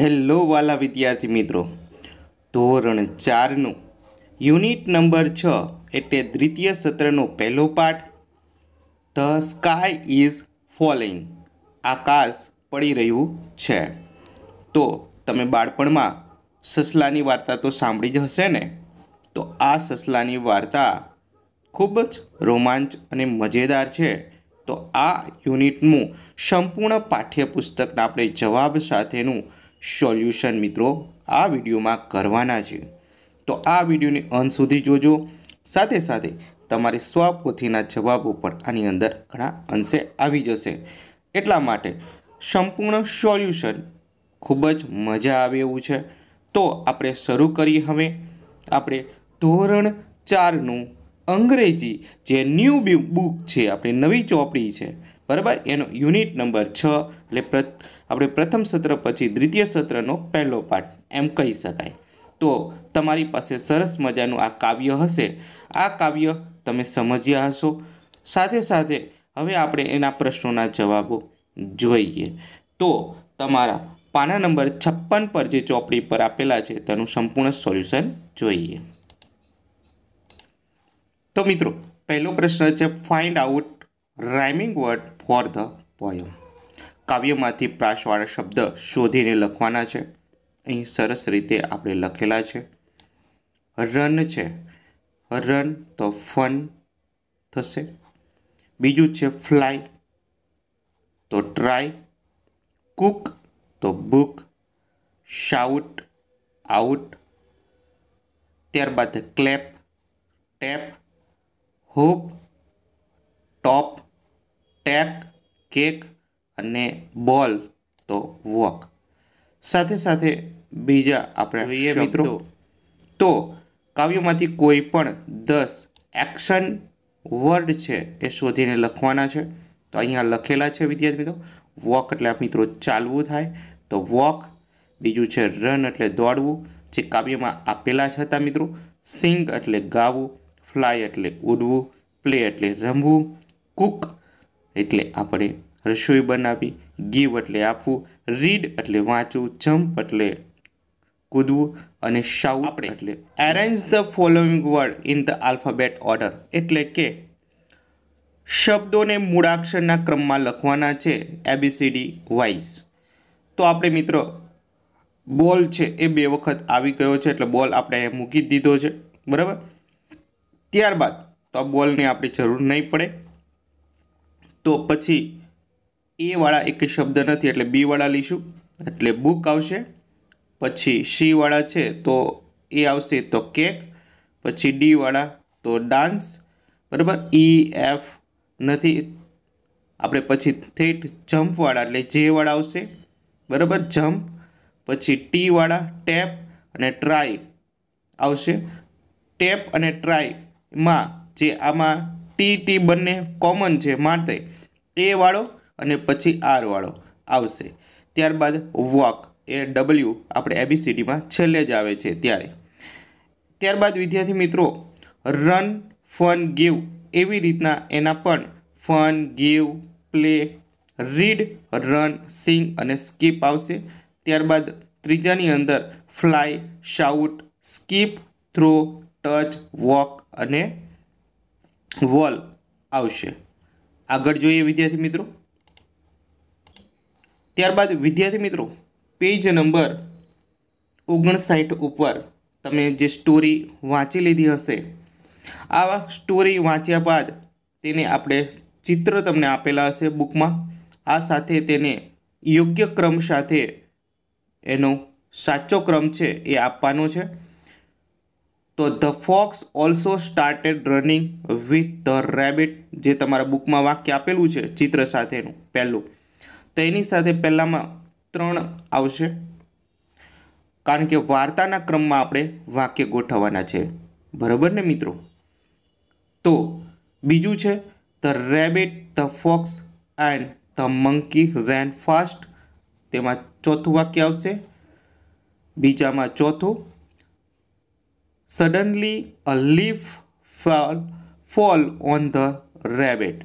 hello વાલા વિદ્યાર્થી મિત્રો ધોરણ ચારનું યુનિટ નંબર છ એટલે દ્વિતીય સત્રનો પહેલો પાઠ ધ સ્કાય ઇઝ ફોલિંગ આકાશ પડી રહ્યું છે તો તમે બાળપણમાં સસલાની વાર્તા તો સાંભળી જ હશે ને તો આ સસલાની વાર્તા ખૂબ જ રોમાંચ અને મજેદાર છે તો આ યુનિટનું સંપૂર્ણ પાઠ્યપુસ્તકના આપણે જવાબ સાથેનું સોલ્યુશન મિત્રો આ વિડીયોમાં કરવાના છે તો આ વિડીયોને અંત સુધી જોજો સાથે સાથે તમારી સ્વપોથીના જવાબો પણ આની અંદર ઘણા અંશે આવી જશે એટલા માટે સંપૂર્ણ સોલ્યુશન ખૂબ જ મજા આવે એવું છે તો આપણે શરૂ કરીએ હવે આપણે ધોરણ ચારનું અંગ્રેજી જે ન્યૂ બુક છે આપણી નવી ચોપડી છે બરાબર એનો યુનિટ નંબર છ એટલે પ્રત આપણે પ્રથમ સત્ર પછી દ્વિતીય સત્રનો પહેલો પાઠ એમ કહી શકાય તો તમારી પાસે સરસ મજાનું આ કાવ્ય હશે આ કાવ્ય તમે સમજ્યા હશો સાથે સાથે હવે આપણે એના પ્રશ્નોના જવાબો જોઈએ તો તમારા પાના નંબર છપ્પન પર જે ચોપડી પર આપેલા છે તેનું સંપૂર્ણ સોલ્યુશન જોઈએ તો મિત્રો પહેલો પ્રશ્ન છે find out rhyming word for the poem કાવ્યમાંથી પ્રાસવાળા શબ્દ શોધીને લખવાના છે અહીં સરસ રીતે આપણે લખેલા છે રન છે રન તો ફન થશે બીજું છે ફ્લાય તો ટ્રાય કુક તો બુક શાઉટ આઉટ ત્યારબાદ clap tap hop top take cake અને બોલ તો વોક સાથે સાથે બીજા આપણે જોઈએ મિત્રો તો કાવ્યમાંથી કોઈ પણ દસ એક્શન વર્ડ છે એ શોધીને લખવાના છે તો અહીંયા લખેલા છે વિદ્યાર્થી મિત્રો વોક એટલે મિત્રો ચાલવું થાય તો વોક બીજું છે રન એટલે દોડવું જે કાવ્યમાં આપેલા છે હતા મિત્રો સિંગ એટલે ગાવું ફ્લાય એટલે ઉડવું પ્લે એટલે રમવું કૂક એટલે આપણે રસોઈ બનાવી ગીવ એટલે આપવું રીડ એટલે વાંચવું જમ્પ એટલે કૂદવું અને શાઉટ એટલે arrange the following word in the alphabet order એટલે કે શબ્દોને મૂળાક્ષરના ક્રમમાં લખવાના છે એબીસીડી વાઇઝ તો આપણે મિત્રો બોલ છે એ બે વખત આવી ગયો છે એટલે બોલ આપણે મૂકી દીધો છે બરાબર ત્યારબાદ તો આ બોલની આપણી જરૂર નહીં પડે તો પછી એવાળા એક શબ્દ નથી એટલે બીવાળા લઈશું એટલે બુક આવશે પછી શીવાળા છે તો એ આવશે તો કેક પછી ડીવાળા તો ડાન્સ બરાબર ઈ e, એફ નથી આપણે પછી થેટ જમ્પવાળા એટલે જેવાળા આવશે બરાબર જમ્પ પછી ટીવાળા ટેપ અને ટ્રાય આવશે ટેપ અને ટ્રાયમાં જે આમાં ટી ટી બંને કોમન છે માટે એ વાળો અને પછી આરવાળો આવશે ત્યારબાદ વોક એ ડબલ્યુ આપણે એબીસીડીમાં છેલ્લે જ આવે છે ત્યારે ત્યારબાદ વિદ્યાર્થી મિત્રો રન ફન ગીવ એવી રીતના એના પણ fun give play read run sing અને સ્કીપ આવશે ત્યારબાદ ત્રીજાની અંદર fly shout skip throw touch walk અને વોલ આવશે આગળ જોઈએ વિદ્યાર્થી મિત્રો ત્યારબાદ વિદ્યાર્થી મિત્રો પેજ નંબર ઓગણસાઠ ઉપર તમે જે સ્ટોરી વાંચી લીધી હશે આવા સ્ટોરી વાંચ્યા બાદ તેને આપણે ચિત્ર તમને આપેલા હશે બુકમાં આ સાથે તેને યોગ્ય ક્રમ સાથે એનો સાચો ક્રમ છે એ આપવાનો છે તો the fox also started running with the rabbit જે તમારા બુકમાં વાક્ય આપેલું છે ચિત્ર સાથેનું પહેલું તેની સાથે પહેલાંમાં ત્રણ આવશે કારણ કે વાર્તાના ક્રમમાં આપણે વાક્ય ગોઠવવાના છે બરાબર ને મિત્રો તો બીજું છે the rabbit the fox and the monkey ran fast તેમાં ચોથું વાક્ય આવશે બીજામાં ચોથું suddenly a leaf fall fall on the rabbit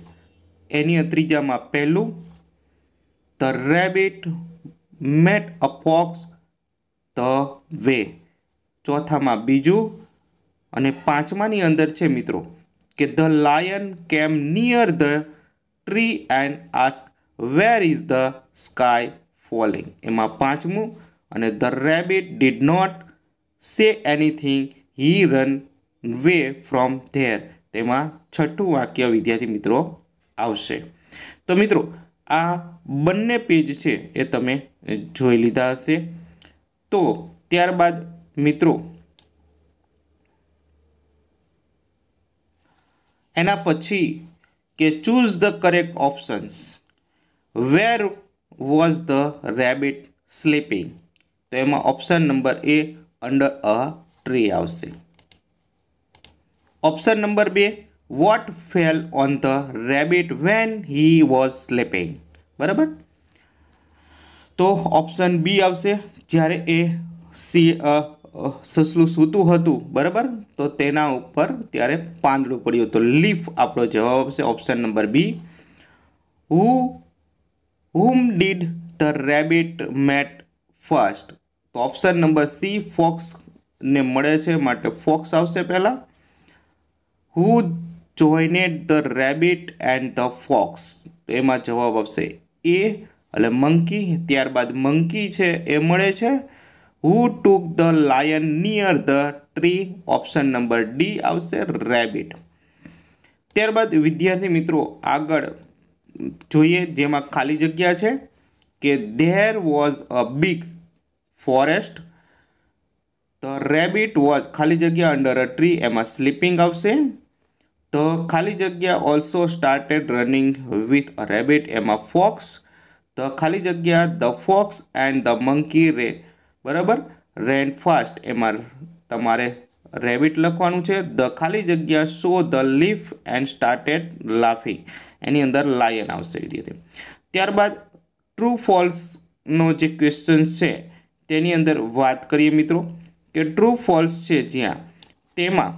એની ત્રીજામાં પહેલું the rabbit met a fox the way ચોથામાં બીજું અને પાંચમાની અંદર છે મિત્રો કે the lion came near the tree and ask where is the sky falling એમાં પાંચમું અને the rabbit did not say anything he ran way from there તેમાં છઠ્ઠું વાક્ય વિદ્યાર્થી મિત્રો આવશે તો મિત્રો આ બંને પેજ છે એ તમે જોઈ લીધા હશે તો ત્યારબાદ મિત્રો એના પછી કે choose the correct options where was the rabbit sleeping તો એમાં option number A under a tree આવશે ઓપ્શન નંબર બે what fell on the rabbit when he was sleeping બરાબર તો ઓપ્શન બી આવશે જ્યારે એ સી સસલું સૂતું હતું બરાબર તો તેના ઉપર ત્યારે પાંદડું પડ્યું તો લીફ આપણો જવાબ આવશે option number B who whom did the rabbit met first તો ઓપ્શન નંબર સી ફોક્સને મળે છે માટે ફોક્સ આવશે પહેલાં who joined the rabbit and the fox એમાં જવાબ આવશે એ એટલે મંકી ત્યારબાદ મંકી છે એ મળે છે who took the lion near the tree option number D આવશે રેબિટ ત્યારબાદ વિદ્યાર્થી મિત્રો આગળ જોઈએ જેમાં ખાલી જગ્યા છે કે there was a big forest the rabbit was ખાલી જગ્યા અંડર અ ટ્રી એમાં સ્લીપિંગ આવશે તો ખાલી જગ્યા also started running with rabbit એમાં ફોક્સ ધ ખાલી જગ્યા the fox and the monkey રે બરાબર રેન ફાસ્ટ એમાં તમારે રેબિટ લખવાનું છે ધ ખાલી જગ્યા saw the leaf and started laughing એની અંદર લાયન આવશે વિદ્યાર્થી ત્યારબાદ ટ્રુ ફોલ્સનો જે ક્વેશ્ચન છે તેની અંદર વાત કરીએ મિત્રો કે ટ્રુ ફોલ્સ છે જ્યાં તેમાં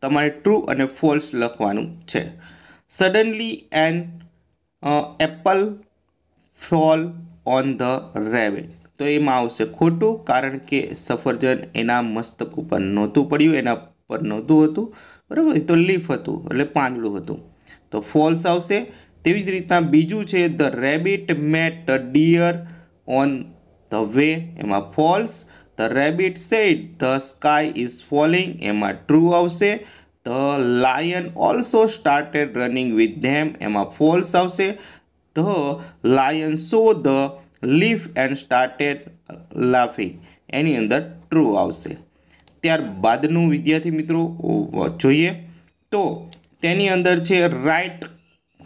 તમારે ટ્રુ અને ફોલ્સ લખવાનું છે suddenly an apple fall on the rabbit તો એમાં આવશે ખોટું કારણ કે સફરજન એના મસ્તક ઉપર નહોતું પડ્યું એના પર નહોતું હતું બરાબર એ તો લીફ હતું એટલે પાંદડું હતું તો ફોલ્સ આવશે તેવી જ રીતના બીજું છે the rabbit met deer on the way એમાં false the rabbit said the sky is falling એમાં ટ્રુ આવશે the lion also started running with them એમાં ફોલ્સ આવશે the lion saw the leaf and started laughing એની અંદર true આવશે ત્યારબાદનું વિદ્યાર્થી મિત્રો જોઈએ તો તેની અંદર છે write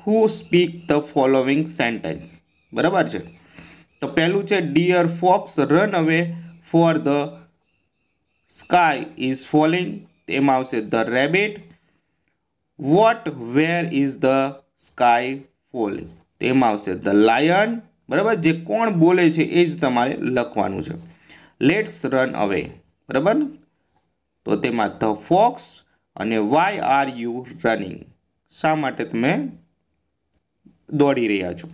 who speak the following sentence બરાબર છે તો પહેલું છે dear fox run away for the sky is falling તેમાં આવશે the rabbit what where is the sky falling તેમાં આવશે ધ લાયન બરાબર જે કોણ બોલે છે એ જ તમારે લખવાનું છે લેટ્સ રન અવે બરાબર તો તેમાં ધ ફોક્સ અને વાય આર યુ રનિંગ શા માટે તમે દોડી રહ્યા છો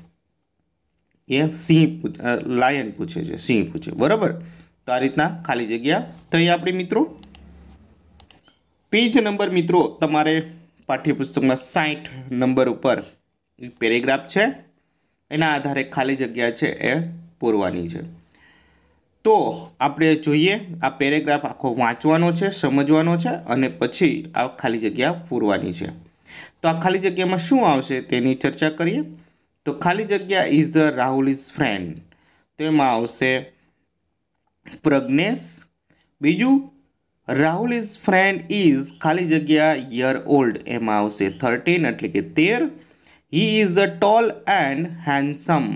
એ સિંહ લાયન પૂછે છે સિંહ પૂછે બરાબર તો આ રીતના ખાલી જગ્યા થઈ આપણી મિત્રો પેજ નંબર મિત્રો તમારે પાઠ્યપુસ્તકમાં સાઠ નંબર ઉપર પેરેગ્રાફ છે એના આધારે ખાલી જગ્યા છે એ પૂરવાની છે તો આપણે જોઈએ આ પેરેગ્રાફ આખો વાંચવાનો છે સમજવાનો છે અને પછી આ ખાલી જગ્યા પૂરવાની છે તો આ ખાલી જગ્યામાં શું આવશે તેની ચર્ચા કરીએ તો ખાલી જગ્યા ઇઝ રાહુલ ઇઝ ફ્રેન્ડ તેમાં આવશે પ્રજ્ઞેશ બીજું રાહુલ ઇઝ ફ્રેન્ડ ઇઝ ખાલી જગ્યા યર ઓલ્ડ એમાં આવશે થર્ટીન એટલે કે તેર he is a tall and handsome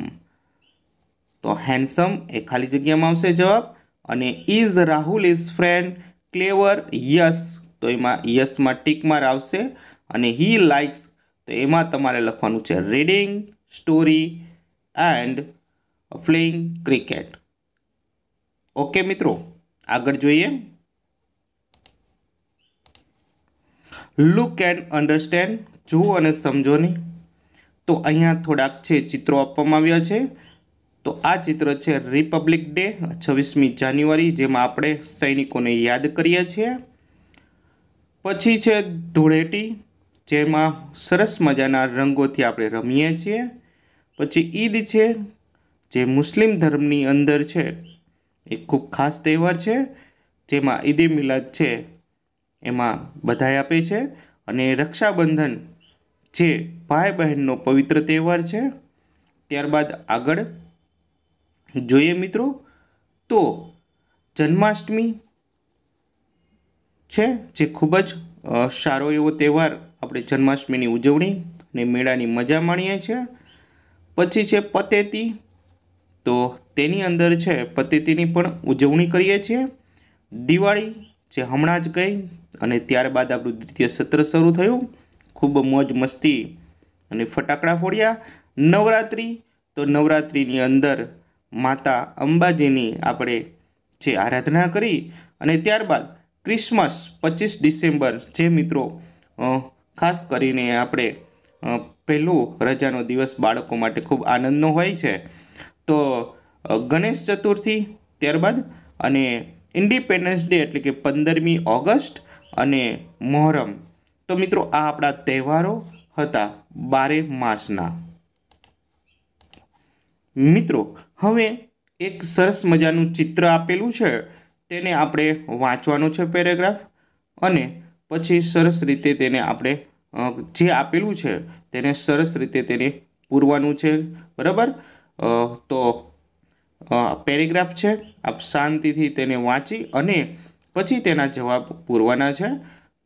તો હેન્ડસમ એ ખાલી જગ્યામાં આવશે જવાબ અને is Rahul is friend clever yes તો એમાં યસમાં ટીક માર આવશે અને હી લાઇક્સ તો એમાં તમારે લખવાનું છે reading story and playing cricket okay મિત્રો આગળ જોઈએ લુક એન્ડ અન્ડરસ્ટેન્ડ જુઓ અને સમજો નહીં તો અહીંયા થોડાક છે ચિત્રો આપવામાં આવ્યા છે તો આ ચિત્ર છે રિપબ્લિક ડે છવ્વીસમી જાન્યુઆરી જેમાં આપણે સૈનિકોને યાદ કરીએ છીએ પછી છે ધૂળેટી જેમાં સરસ મજાના રંગોથી આપણે રમીએ છીએ પછી ઈદ છે જે મુસ્લિમ ધર્મની અંદર છે એક ખૂબ ખાસ તહેવાર છે જેમાં ઈદે મિલાદ છે એમાં બધાઈ આપે છે અને રક્ષાબંધન જે ભાઈ બહેનનો પવિત્ર તહેવાર છે ત્યારબાદ આગળ જોઈએ મિત્રો તો જન્માષ્ટમી છે જે ખૂબ જ સારો એવો તહેવાર આપણે જન્માષ્ટમીની ઉજવણી અને મેળાની મજા માણીએ છીએ પછી છે પતેતી તો તેની અંદર છે પતિથિની પણ ઉજવણી કરીએ છીએ દિવાળી જે હમણાં જ ગઈ અને ત્યારબાદ આપણું દ્વિતીય સત્ર શરૂ થયું ખૂબ મોજ મસ્તી અને ફટાકડા ફોડ્યા નવરાત્રિ તો નવરાત્રિની અંદર માતા અંબાજીની આપણે જે આરાધના કરી અને ત્યારબાદ ક્રિસમસ પચીસ ડિસેમ્બર જે મિત્રો ખાસ કરીને આપણે પહેલો રજાનો દિવસ બાળકો માટે ખૂબ આનંદનો હોય છે તો ગણેશ ચતુર્થી ત્યારબાદ અને ઇન્ડિપેન્ડન્સ ડે એટલે કે પંદરમી ઓગસ્ટ અને મોહરમ તો મિત્રો આ આપણા તહેવારો હતા બારે માસના મિત્રો હવે એક સરસ મજાનું ચિત્ર આપેલું છે તેને આપણે વાંચવાનું છે પેરેગ્રાફ અને પછી સરસ રીતે તેને આપણે જે આપેલું છે તેને સરસ રીતે તેને પૂરવાનું છે બરાબર તો પેરેગ્રાફ છે આપ શાંતિથી તેને વાંચી અને પછી તેના જવાબ પૂરવાના છે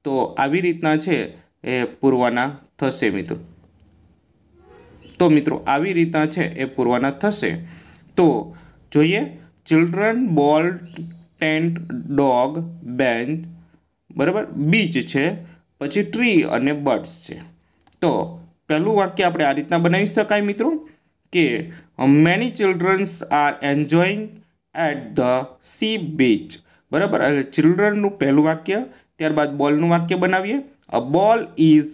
તો આવી રીતના છે એ પૂરવાના થશે મિત્રો તો મિત્રો આવી રીતના છે એ પૂરવાના થશે તો જોઈએ children ball tent dog bench બરાબર બીચ છે પછી ટ્રી અને બર્ડ્સ છે તો પહેલું વાક્ય આપણે આ રીતના બનાવી શકાય મિત્રો કે many childrens are enjoying at the sea beach બરાબર એટલે ચિલ્ડ્રનનું પહેલું વાક્ય ત્યારબાદ બોલનું વાક્ય બનાવીએ a ball is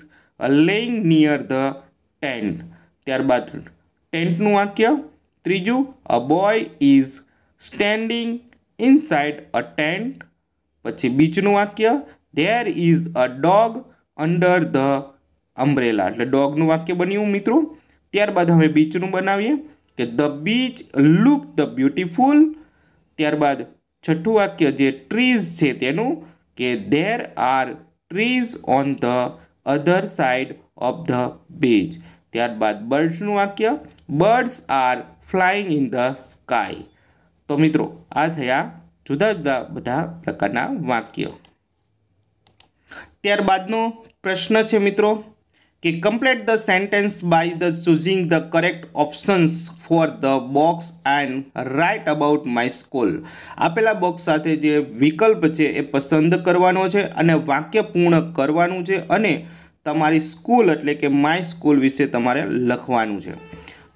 laying near the tent ત્યારબાદ ટેન્ટનું વાક્ય ત્રીજું a boy is standing inside a tent પછી બીચનું વાક્ય there is a dog under the umbrella એટલે ડોગનું વાક્ય બન્યું મિત્રો ત્યારબાદ હવે બીચનું બનાવીએ કે the beach look the beautiful ત્યારબાદ છઠ્ઠું વાક્ય જે ટ્રીઝ છે તેનું કે there are trees on the other side of the beach ત્યારબાદ બર્ડ્સનું વાક્ય birds are flying in the sky તો મિત્રો આ થયા જુદા જુદા બધા પ્રકારના વાક્ય ત્યારબાદનો પ્રશ્ન છે મિત્રો કે complete the sentence by the choosing the correct options for the box and write about my school આપેલા બોક્સ સાથે જે વિકલ્પ છે એ પસંદ કરવાનો છે અને વાક્ય પૂર્ણ કરવાનું છે અને તમારી સ્કૂલ એટલે કે માય સ્કૂલ વિશે તમારે લખવાનું છે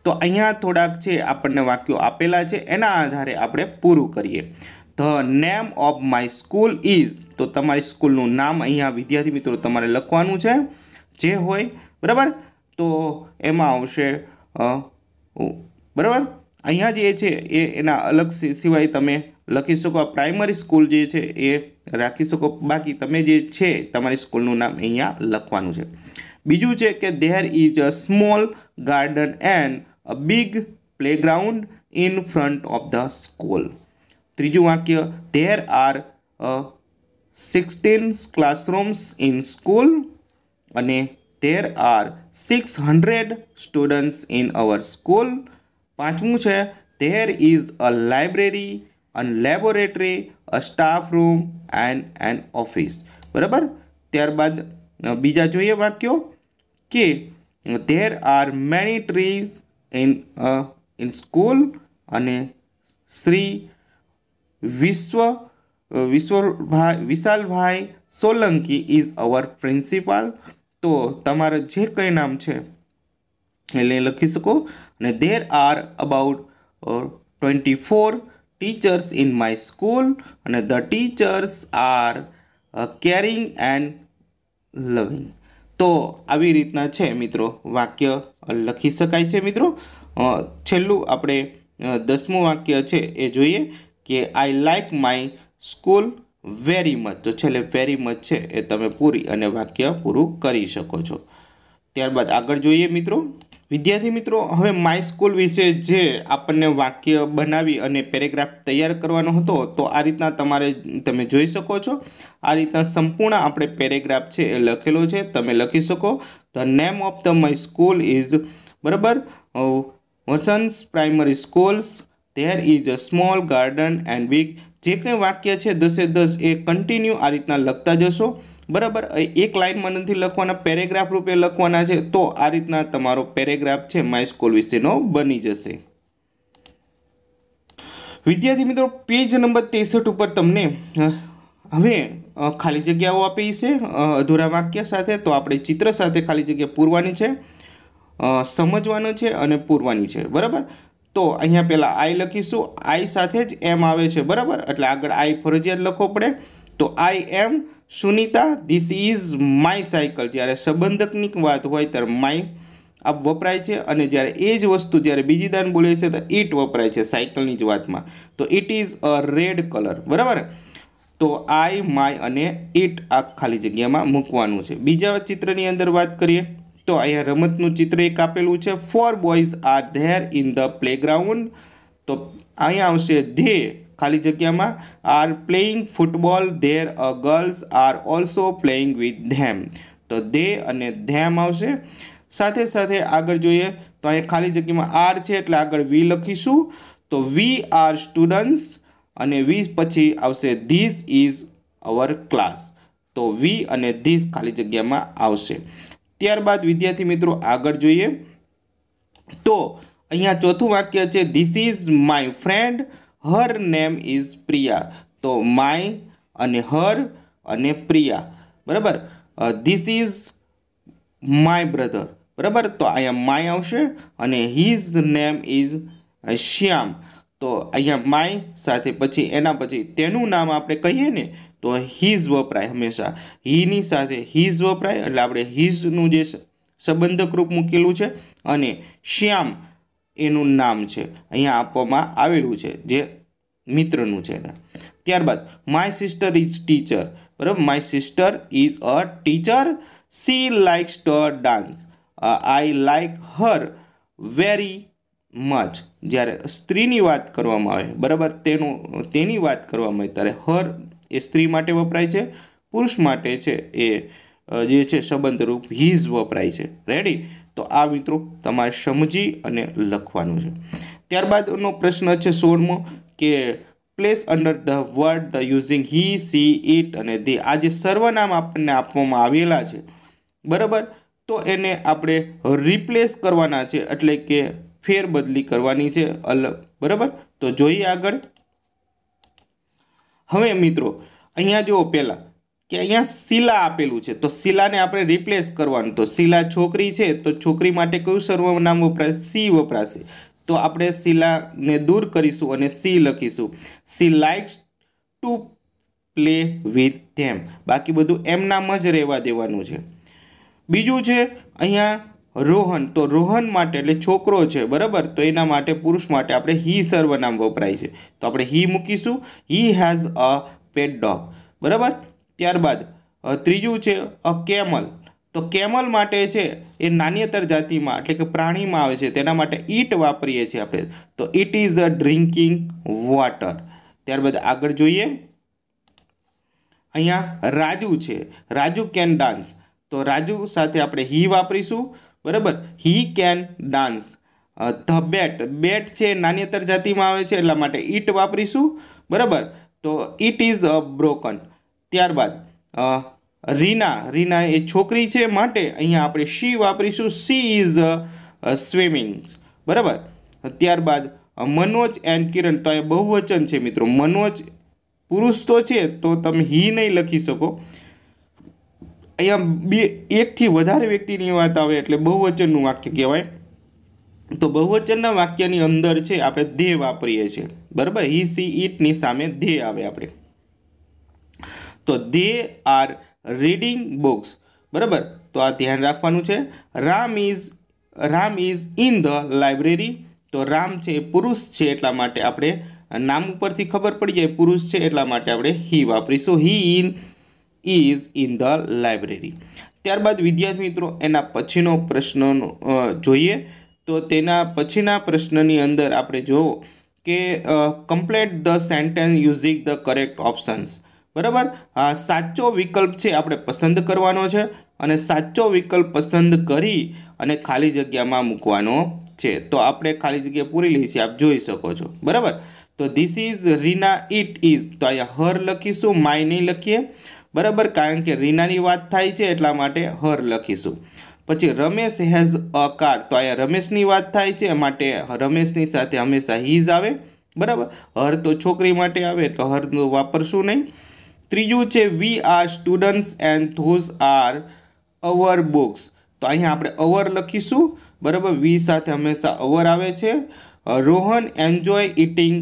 તો અહીંયા થોડાક છે આપણને વાક્યો આપેલા છે એના આધારે આપણે પૂરું કરીએ the name of my school is તો તમારી સ્કૂલનું નામ અહીંયા વિદ્યાર્થી મિત્રો તમારે લખવાનું છે જે હોય બરાબર તો એમાં આવશે બરાબર અહીંયા જે છે એ એના અલગ સિવાય તમે લખી શકો પ્રાઇમરી સ્કૂલ જે છે એ રાખી શકો બાકી તમે જે છે તમારી સ્કૂલનું નામ અહીંયા લખવાનું છે બીજું છે કે there is a small garden and a big playground in front of the school ત્રીજું વાક્ય there are sixteens classrooms in school અને there are six hundred students in our school પાંચમું છે there is a library an laboratory a staff room and an office બરાબર ત્યારબાદ બીજા જોઈએ વાક્યો કે there are many trees in in school અને શ્રી વિશ્વ વિશ્વભાઈ વિશાલભાઈ સોલંકી ઇઝ અવર પ્રિન્સિપાલ તો તમારે જે કંઈ નામ છે એટલે લખી શકો અને there are about twenty four teachers in my school અને the teachers are caring and loving તો આવી રીતના છે મિત્રો વાક્ય લખી શકાય છે મિત્રો છેલ્લું આપણે દસમું વાક્ય છે એ જોઈએ કે I like my school very much તો છેલ્લે વેરી મચ છે એ તમે પૂરી અને વાક્ય પૂરું કરી શકો છો ત્યારબાદ આગળ જોઈએ મિત્રો વિદ્યાર્થી મિત્રો હવે માય સ્કૂલ વિશે જે આપણને વાક્ય બનાવી અને પેરેગ્રાફ તૈયાર કરવાનો હતો તો આ રીતના તમારે તમે જોઈ શકો છો આ રીતના સંપૂર્ણ આપણે પેરેગ્રાફ છે એ લખેલો છે તમે લખી શકો the name of the my school is બરાબર વસન્સ primary schools there is a small garden and week જે કંઈ વાક્ય છે દસે દસ એ કન્ટિન્યુ આ રીતના લખતા જશો બરાબર એક લાઇનમાં નથી લખવાના પેરેગ્રાફ રૂપે લખવાના છે તો આ રીતના તમારો પેરેગ્રાફ છે માય સ્કૂલ વિશેનો બની જશે વિદ્યાર્થી મિત્રો પેજ નંબર ત્રેસઠ ઉપર તમને હવે ખાલી જગ્યાઓ આપી છે અધૂરા વાક્ય સાથે તો આપણે ચિત્ર સાથે ખાલી જગ્યા પૂરવાની છે સમજવાનું છે અને પૂરવાની છે બરાબર તો અહીંયા પહેલાં આઈ લખીશું આઈ સાથે જ એમ આવે છે બરાબર એટલે આગળ આઈ ફરજિયાત લખવો પડે તો I am Sunita this is my cycle જ્યારે સંબંધકની વાત હોય ત્યારે માય આ વપરાય છે અને જ્યારે એ જ વસ્તુ જ્યારે બીજી દાન બોલે છે તો ઇટ વપરાય છે સાયકલની જ વાતમાં તો it is a red colour બરાબર તો આઈ માય અને ઇટ આ ખાલી જગ્યામાં મૂકવાનું છે બીજા ચિત્રની અંદર વાત કરીએ તો અહીંયા રમતનું ચિત્ર એક આપેલું છે four boys are there in the playground તો અહીંયા આવશે ધે ખાલી જગ્યામાં are playing football there a girls are also playing with them તો ધે અને ધેમ આવશે સાથે સાથે આગળ જોઈએ તો અહીંયા ખાલી જગ્યામાં આર છે એટલે આગળ વી લખીશું તો વી આર સ્ટુડન્ટ્સ અને વી પછી આવશે ધીસ ઇઝ અવર ક્લાસ તો વી અને ધીસ ખાલી જગ્યામાં આવશે ત્યારબાદ વિદ્યાર્થી મિત્રો આગળ જોઈએ તો અહીંયા ચોથું વાક્ય છે this is my friend her name is Priya તો માય અને હર અને પ્રિયા બરાબર ધીસ ઇઝ માય બ્રધર બરાબર તો અહીંયા માય આવશે અને હિઝ નેમ ઇઝ શ્યામ તો અહીંયા માય સાથે પછી એના પછી તેનું નામ આપણે કહીએ ને તો હિઝ વપરાય હંમેશા હીની સાથે હિઝ વપરાય એટલે આપણે હિઝનું જે સંબંધક રૂપ મૂકેલું છે અને શ્યામ એનું નામ છે અહીંયા આપવામાં આવેલું છે જે મિત્રનું છે ત્યારબાદ માય સિસ્ટર ઇઝ ટીચર બરાબર my sister is a teacher she like the dance I like her very much જ્યારે સ્ત્રીની વાત કરવામાં આવે બરાબર તેનું તેની વાત કરવામાં આવે ત્યારે હર એ સ્ત્રી માટે વપરાય છે પુરુષ માટે છે એ જે છે સંબંધરૂપ હિઝ વપરાય છે રેડી તો આ મિત્રો તમારે સમજી અને લખવાનું છે ત્યારબાદનો પ્રશ્ન છે સોળમો કે place under the word the using he she it અને દે આ જે સર્વનામ આપણને આપવામાં આવેલા છે બરાબર તો એને આપણે રિપ્લેસ કરવાના છે એટલે કે ફેરબદલી કરવાની છે અલગ બરાબર તો જોઈએ આગળ હવે મિત્રો અહીંયા જુઓ પહેલાં કે અહીંયા શિલા આપેલું છે તો શિલાને આપણે રિપ્લેસ કરવાનું તો શિલા છોકરી છે તો છોકરી માટે કયું સર્વનામ વપરાશે સી વપરાશે તો આપણે શિલાને દૂર કરીશું અને સી લખીશું she likes to play with them બાકી બધું એમનામ જ રહેવા દેવાનું છે બીજું છે અહીંયા રોહન તો રોહન માટે એટલે છોકરો છે બરાબર તો એના માટે પુરુષ માટે આપણે હી સર્વનામ વપરાય છે તો આપણે હી મૂકીશું he has a Pat dog બરાબર ત્યારબાદ ત્રીજું છે અ કેમલ તો કેમલ માટે છે એ નાન્યતર જાતિમાં એટલે કે પ્રાણીમાં આવે છે તેના માટે ઈટ વાપરીએ છીએ આપણે તો it is a drinking water ત્યારબાદ આગળ જોઈએ અહીંયા રાજુ છે રાજુ કેન ડાન્સ તો રાજુ સાથે આપણે હી વાપરીશું બરાબર he can dance the bat bat છે નાની જાતિમાં આવે છે એટલા માટે ઈટ વાપરીશું બરાબર તો ઇટ ઇઝ બ્રોકન ત્યારબાદ રીના રીના એ છોકરી છે માટે અહીંયા આપણે શી વાપરીશું સી ઇઝ સ્વિમિંગ બરાબર ત્યારબાદ મનોજ એન્ડ કિરણ તો એ બહુવચન છે મિત્રો મનોજ પુરુષ તો છે તો તમે હી નહીં લખી શકો અહીંયા બે એકથી વધારે વ્યક્તિની વાત આવે એટલે બહુવચનનું વાક્ય કહેવાય તો બહુવચનના વાક્યની અંદર છે આપણે ધે વાપરીએ છીએ બરાબર હી સી ઈટની સામે ધે આવે આપણે તો ધે આર રીડિંગ બુક્સ બરાબર તો આ ધ્યાન રાખવાનું છે Ram is Ram is in the library તો રામ છે એ પુરુષ છે એટલા માટે આપણે નામ ઉપરથી ખબર પડી જાય પુરુષ છે એટલા માટે આપણે હી વાપરીશું he in is in the library ત્યારબાદ વિદ્યાર્થી મિત્રો એના પછીનો પ્રશ્ન જોઈએ તો તેના પછીના પ્રશ્નની અંદર આપણે જોવો કે complete the sentence using the correct options બરાબર સાચો વિકલ્પ છે આપણે પસંદ કરવાનો છે અને સાચો વિકલ્પ પસંદ કરી અને ખાલી જગ્યામાં મૂકવાનો છે તો આપણે ખાલી જગ્યા પૂરી લઈશું આપ જોઈ શકો છો બરાબર તો this is Reena it is તો અહીંયા હર લખીશું માય નહીં લખીએ બરાબર કારણ કે રીનાની વાત થાય છે એટલા માટે હર લખીશું પછી રમેશ હેઝ અ કાર તો અહીંયા રમેશની વાત થાય છે માટે રમેશની સાથે હંમેશા હિઝ આવે બરાબર હર તો છોકરી માટે આવે એટલે હરનું વાપરશું નહીં ત્રીજું છે we are students and those are our books તો અહીંયા આપણે અવર લખીશું બરાબર વી સાથે હંમેશા અવર આવે છે રોહન એન્જોય ઇટિંગ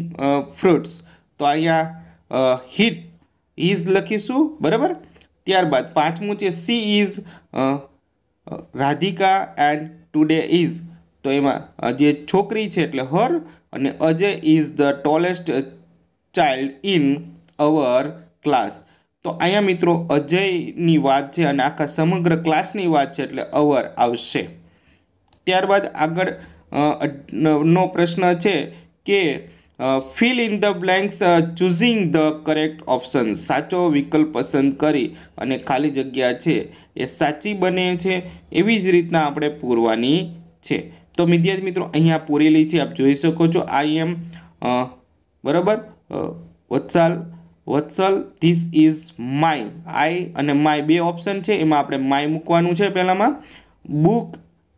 ફ્રૂટ્સ તો અહીંયા હિટ ઇઝ લખીશું બરાબર ત્યારબાદ પાંચમું છે she is Radhika and today is તો એમાં જે છોકરી છે એટલે હર અને Ajay is the tallest child in our class તો અહીંયા મિત્રો અજયની વાત છે અને આખા સમગ્ર ક્લાસની વાત છે એટલે અવર આવશે ત્યારબાદ આગળ નો પ્રશ્ન છે કે fill in the blanks choosing the correct option સાચો વિકલ્પ પસંદ કરી અને ખાલી જગ્યા છે એ સાચી બને છે એવી જ રીતના આપણે પૂરવાની છે તો વિદ્યાર્થી મિત્રો અહીંયા પૂરેલી છે આપ જોઈ શકો છો આઈ એમ બરાબર Vatsal Vatsal this is my I અને માય બે ઓપ્શન છે એમાં આપણે માય મૂકવાનું છે પહેલાંમાં બુક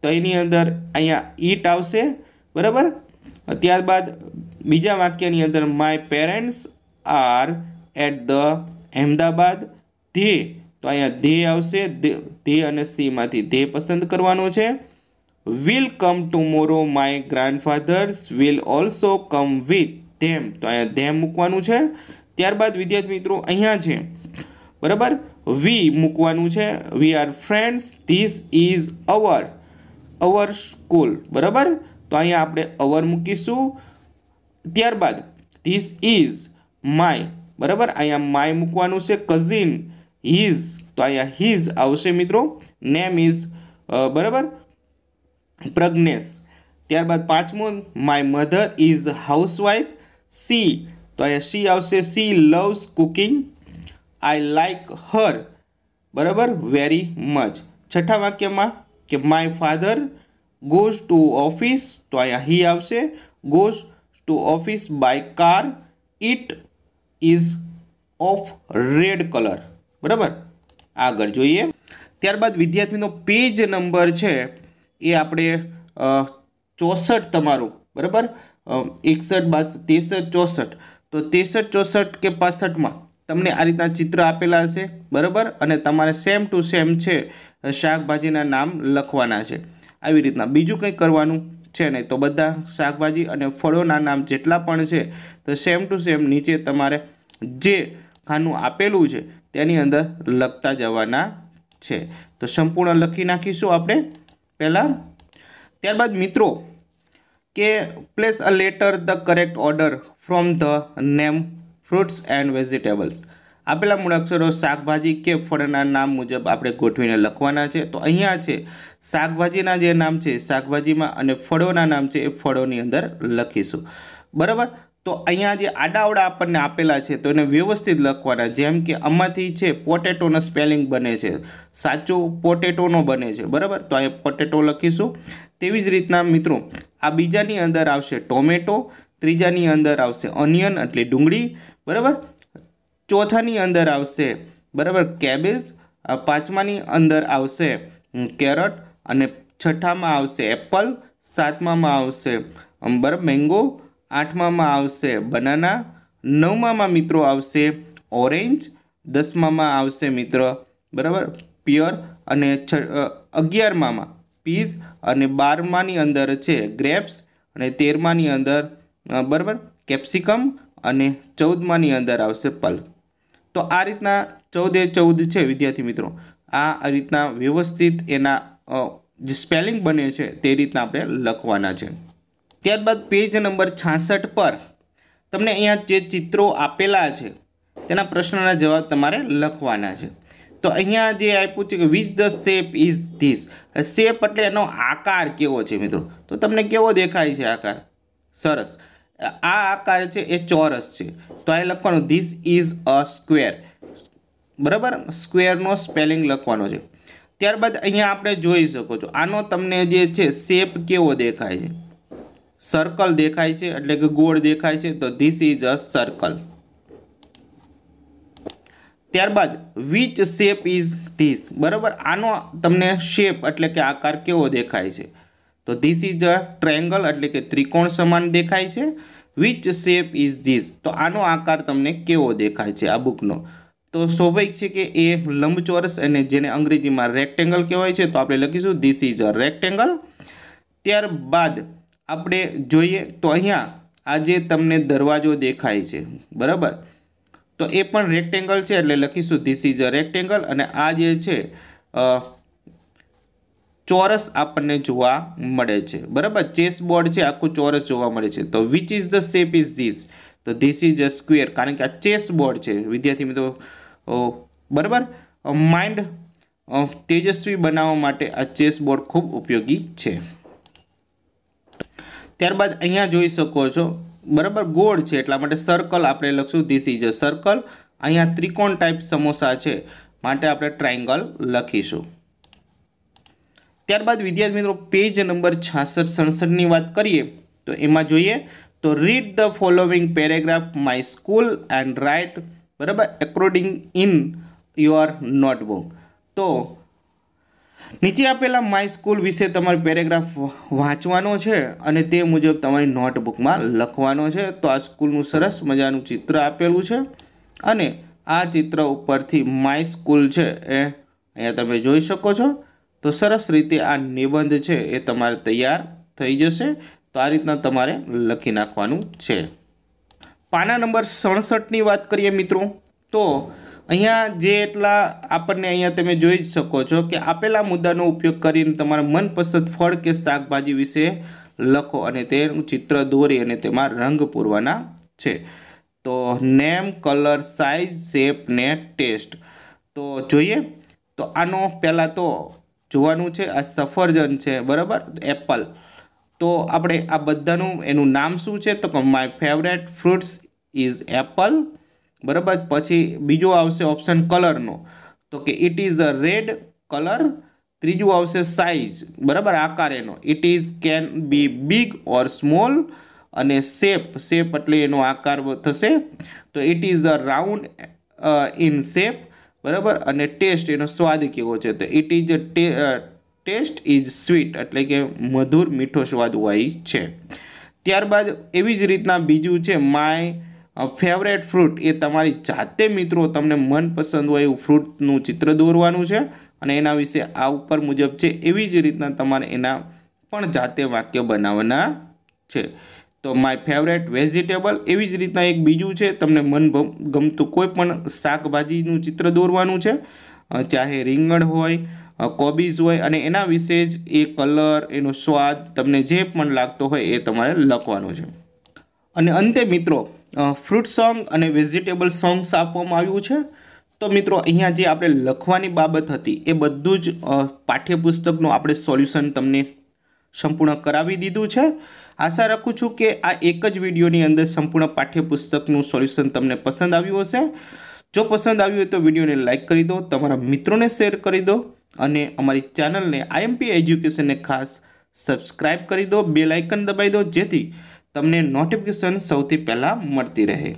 તો એની અંદર અહીંયા ઈટ આવશે બરાબર ત્યારબાદ બીજા વાક્યની અંદર my parents are at the Ahmedabad they તો અહીંયા ધે આવશે ધે અને સીમાંથી ધે પસંદ કરવાનો છે will come tomorrow my grandfathers will also come with them તો અહીંયા ધેમ મૂકવાનું છે ત્યારબાદ વિદ્યાર્થી મિત્રો અહીંયા છે બરાબર વી મૂકવાનું છે we are friends this is our our school બરાબર તો અહીંયા આપણે અવર મૂકીશું ત્યારબાદ ધીસ ઇઝ માય બરાબર અહીંયા માય મૂકવાનું છે કઝિન હિઝ તો અહીંયા હિઝ આવશે મિત્રો નેમ ઇઝ બરાબર પ્રજ્ઞેશ ત્યારબાદ પાંચમો my mother is housewife she તો અહીંયા સી આવશે she loves cooking I like her બરાબર વેરી મચ છઠ્ઠા વાક્યમાં કે my father goes to office તો અહીંયા હી આવશે goes to office by car it is of red color બરાબર આગળ જોઈએ ત્યારબાદ વિદ્યાર્થીનો પેજ નંબર છે એ આપણે ચોસઠ તમારું બરાબર એકસઠ બાસ ત્રેસઠ ચોસઠ તો ત્રેસઠ ચોસઠ કે પાસઠમાં તમને આ રીતના ચિત્ર આપેલા હશે બરાબર અને તમારે સેમ ટુ સેમ છે શાકભાજીના નામ લખવાના છે આવી રીતના બીજું કંઈ કરવાનું છે ને તો બધા શાકભાજી અને ફળોના નામ જેટલા પણ છે તો સેમ ટુ સેમ નીચે તમારે જે ખાનું આપેલું છે તેની અંદર લખતા જવાના છે તો સંપૂર્ણ લખી નાખીશું આપણે પહેલાં ત્યારબાદ મિત્રો કે place a letter the correct order from the name fruits and vegetables આપેલા મૂળાક્ષરો શાકભાજી કે ફળના નામ મુજબ આપણે ગોઠવીને લખવાના છે તો અહીંયા છે શાકભાજીના જે નામ છે શાકભાજીમાં અને ફળોના નામ છે એ ફળોની અંદર લખીશું બરાબર તો અહીંયા જે આડાવડા આપણને આપેલા છે તો એને વ્યવસ્થિત લખવાના જેમ કે આમાંથી છે પોટેટોનો સ્પેલિંગ બને છે સાચો પોટેટોનો બને છે બરાબર તો અહીંયા પોટેટો લખીશું તેવી જ રીતના મિત્રો આ બીજાની અંદર આવશે ટોમેટો ત્રીજાની અંદર આવશે ઓનિયન એટલે ડુંગળી બરાબર ચોથાની અંદર આવશે બરાબર કેબેજ પાંચમાની અંદર આવશે કેરટ અને છઠ્ઠામાં આવશે એપલ સાતમામાં આવશે બરાબર મેંગો આઠમામાં આવશે બનાના નવમામાં મિત્રો આવશે ઓરેન્જ દસમામાં આવશે મિત્ર બરાબર પિયર અને અગિયારમામાં પીઝ અને બારમાની અંદર છે ગ્રેપ્સ અને તેરમાની અંદર બરાબર કેપ્સિકમ અને ચૌદમાની અંદર આવશે પલ્પ તો આ રીતના ચૌદે ચૌદ છે વિદ્યાર્થી મિત્રો આ રીતના વ્યવસ્થિત એના જે સ્પેલિંગ બને છે તે રીતના આપણે લખવાના છે ત્યારબાદ પેજ નંબર છાસઠ પર તમને અહીંયા જે ચિત્રો આપેલા છે તેના પ્રશ્નના જવાબ તમારે લખવાના છે તો અહીંયા જે આપ્યું છે કે which the shape is this shape એટલે એનો આકાર કેવો છે મિત્રો તો તમને કેવો દેખાય છે આકાર સરસ આ આકાર છે એ ચોરસ છે તો અહીં લખવાનું ધીસ ઇઝ અ સ્ક્વેર બરાબર સ્ક્વેરનો સ્પેલિંગ લખવાનો છે ત્યારબાદ અહીંયા આપણે જોઈ શકો છો આનો તમને જે છે શેપ કેવો દેખાય છે સર્કલ દેખાય છે એટલે કે ગોળ દેખાય છે તો ધીસ ઇઝ અ સર્કલ ત્યારબાદ વિચ શેપ ઇઝ ધીસ બરાબર આનો તમને શેપ એટલે કે આકાર કેવો દેખાય છે તો ધીસ ઇઝ અ ટ્રેંગલ એટલે કે ત્રિકોણ સમાન દેખાય છે વિચ શેપ ઇઝ ધીસ તો આનો આકાર તમને કેવો દેખાય છે આ બુકનો તો સ્વાભાવિક છે કે એ લંબચોરસ અને જેને અંગ્રેજીમાં રેક્ટેંગલ કહેવાય છે તો આપણે લખીશું ધીસ ઇઝ અ રેક્ટેંગલ ત્યારબાદ આપણે જોઈએ તો અહીંયા આજે તમને દરવાજો દેખાય છે બરાબર તો એ પણ રેક્ટેંગલ છે એટલે લખીશું ધીસ ઇઝ અ રેક્ટેંગલ અને આ જે છે ચોરસ આપણને જોવા મળે છે બરાબર ચેસ બોર્ડ છે આખું ચોરસ જોવા મળે છે તો which is the shape is this તો ધીસ ઇઝ અ સ્ક્વેર કારણ કે આ ચેસ બોર્ડ છે વિદ્યાર્થી મિત્રો બરાબર માઇન્ડ તેજસ્વી બનાવવા માટે આ ચેસ બોર્ડ ખૂબ ઉપયોગી છે ત્યારબાદ અહીંયા જોઈ શકો છો બરાબર ગોળ છે એટલા માટે સર્કલ આપણે લખશું ધીસ ઇઝ અ સર્કલ અહીંયા ત્રિકોણ ટાઈપ સમોસા છે માટે આપણે ટ્રાયંગલ લખીશું ત્યારબાદ વિદ્યાર્થી મિત્રો પેજ નંબર છાસઠ સડસઠની વાત કરીએ તો એમાં જોઈએ તો read the following paragraph my school and write બરાબર એકોર્ડિંગ ઇન યોર નોટબુક તો નીચે આપેલા માય સ્કૂલ વિશે તમારે પેરેગ્રાફ વાંચવાનો છે અને તે મુજબ તમારી નોટબુકમાં લખવાનો છે તો આ સ્કૂલનું સરસ મજાનું ચિત્ર આપેલું છે અને આ ચિત્ર ઉપરથી માય સ્કૂલ છે એ અહીંયા તમે જોઈ શકો છો તો સરસ રીતે આ નિબંધ છે એ તમારે તૈયાર થઈ જશે તો આ રીતના તમારે લખી નાખવાનું છે પાના નંબર સડસઠની વાત કરીએ મિત્રો તો અહીંયા જે એટલા આપણને અહીંયા તમે જોઈ જ શકો છો કે આપેલા મુદ્દાનો ઉપયોગ કરીને તમારા મનપસંદ ફળ કે શાકભાજી વિશે લખો અને તેનું ચિત્ર દોરી અને તેમાં રંગ પૂરવાના છે તો નેમ કલર સાઇઝ શેપ ને ટેસ્ટ તો જોઈએ તો આનો પહેલાં તો જોવાનું છે આ સફરજન છે બરાબર એપલ તો આપણે આ બધાનું એનું નામ શું છે તો my favourite fruits is apple બરાબર પછી બીજો આવશે ઓપ્શન કલરનો તો કે it is a red colour ત્રીજું આવશે સાઇઝ બરાબર આકાર એનો it is can be big or small અને શેપ શેપ એટલે એનો આકાર થશે તો it is a round in shape બરાબર અને ટેસ્ટ એનો સ્વાદ કેવો છે તો it is taste is sweet એટલે કે મધુર મીઠો સ્વાદ હોય છે ત્યારબાદ એવી જ રીતના બીજું છે માય ફેવરેટ ફ્રૂટ એ તમારી જાતે મિત્રો તમને મનપસંદ હોય એવું ફ્રૂટનું ચિત્ર દોરવાનું છે અને એના વિશે આ ઉપર મુજબ છે એવી જ રીતના તમારે એના પણ જાતે વાક્ય બનાવવાના છે તો માય ફેવરેટ વેજીટેબલ એવી જ રીતના એક બીજું છે તમને મન ગમતું કોઈ પણ શાકભાજીનું ચિત્ર દોરવાનું છે ચાહે રીંગણ હોય કોબીઝ હોય અને એના વિશે જ એ કલર એનો સ્વાદ તમને જે પણ લાગતો હોય એ તમારે લખવાનું છે અને અંતે મિત્રો ફ્રૂટ સોંગ અને વેજીટેબલ સોંગ્સ આપવામાં આવ્યું છે તો મિત્રો અહીંયા જે આપણે લખવાની બાબત હતી એ બધું જ પાઠ્યપુસ્તકનું આપણે સોલ્યુશન તમને સંપૂર્ણ કરાવી દીધું છે આશા રાખું છું કે આ એક જ વિડીયોની અંદર સંપૂર્ણ પાઠ્યપુસ્તકનું સોલ્યુશન તમને પસંદ આવ્યું હશે જો પસંદ આવ્યું હોય તો વિડીયોને લાઇક કરી દો તમારા મિત્રોને શેર કરી દો અને અમારી ચેનલને આઈએમપી એજ્યુકેશનને ખાસ સબસ્ક્રાઇબ કરી દો બે લાઇકન દબાવી દો જેથી તમને નોટિફિકેશન સૌથી પહેલાં મળતી રહે